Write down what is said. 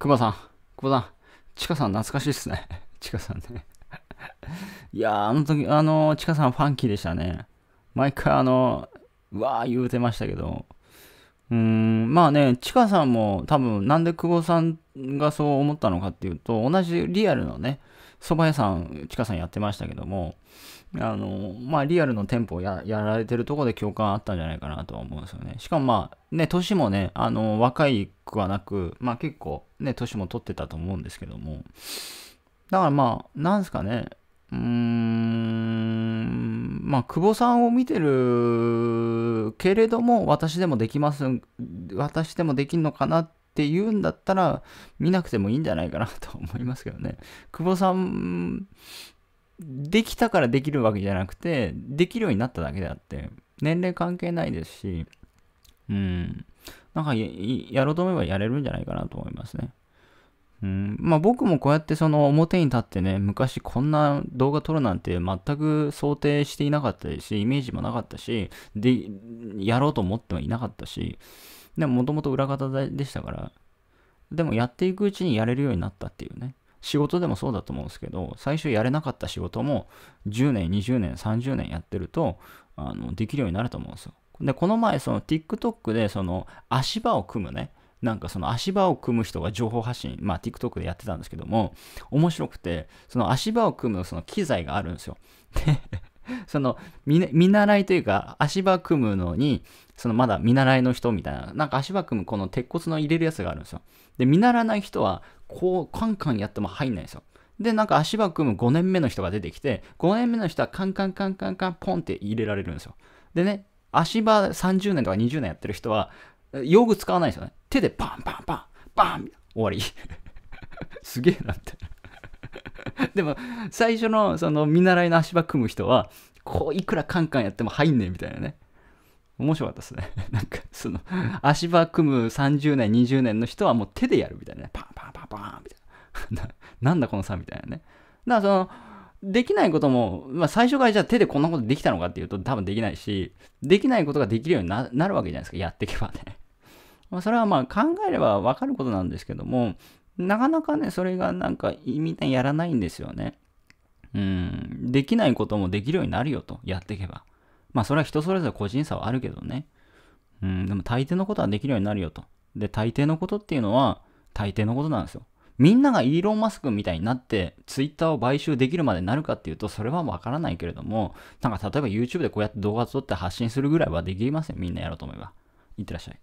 熊さん、久保さん、チカさん懐かしいっすね。チカさんね。いやー、あの時、あのー、チカさんファンキーでしたね。毎回あのー、うわー言うてましたけど。うーん、まあね、チカさんも多分なんで久保さんがそう思ったのかっていうと、同じリアルのね、蕎麦屋さん、チカさんやってましたけども、あの、まあ、リアルの店舗をややられてるとこで共感あったんじゃないかなとは思うんですよね。しかもまあ、ね、年もね、あの、若いくはなく、まあ結構ね、年も取ってたと思うんですけども、だからまあ、なんですかね、うーん、まあ、久保さんを見てるけれども、私でもできます、私でもできんのかなって言うんだったら、見なくてもいいんじゃないかなと思いますけどね。久保さんできたからできるわけじゃなくて、できるようになっただけであって、年齢関係ないですし、うん、なんかやろうと思えばやれるんじゃないかなと思いますね。うん、まあ僕もこうやってその表に立ってね、昔こんな動画撮るなんて全く想定していなかったし、イメージもなかったし、で、やろうと思ってはいなかったし、でももともと裏方でしたから、でもやっていくうちにやれるようになったっていうね。仕事でもそうだと思うんですけど、最初やれなかった仕事も10年、20年、30年やってると、あのできるようになると思うんですよ。で、この前、その TikTok でその足場を組むね、なんかその足場を組む人が情報発信、まあ TikTok でやってたんですけども、面白くて、その足場を組むその機材があるんですよ。で その見、見習いというか、足場組むのに、そのまだ見習いの人みたいな、なんか足場組むこの鉄骨の入れるやつがあるんですよ。で、見習わない人は、こう、カンカンやっても入んないんですよ。で、なんか足場組む5年目の人が出てきて、5年目の人はカンカンカンカンカンポンって入れられるんですよ。でね、足場30年とか20年やってる人は、用具使わないんですよね。手でパンパンパン、パン終わり。すげえなって。でも、最初の、その、見習いの足場組む人は、こう、いくらカンカンやっても入んねえみたいなね。面白かったですね。なんか、その、足場組む30年、20年の人はもう手でやるみたいなね。パンパンパンパンみたい な。なんだこの差みたいなね。だからその、できないことも、まあ、最初からじゃあ手でこんなことできたのかっていうと多分できないし、できないことができるようになるわけじゃないですか。やっていけばね。まあ、それはまあ考えればわかることなんですけども、なかなかね、それがなんかみんなやらないんですよね。うん、できないこともできるようになるよと、やっていけば。まあそれは人それぞれ個人差はあるけどね。うん、でも大抵のことはできるようになるよと。で、大抵のことっていうのは、大抵のことなんですよ。みんながイーロン・マスクみたいになって、ツイッターを買収できるまでなるかっていうと、それはわからないけれども、なんか例えば YouTube でこうやって動画撮って発信するぐらいはできません。みんなやろうと思えば。いってらっしゃい。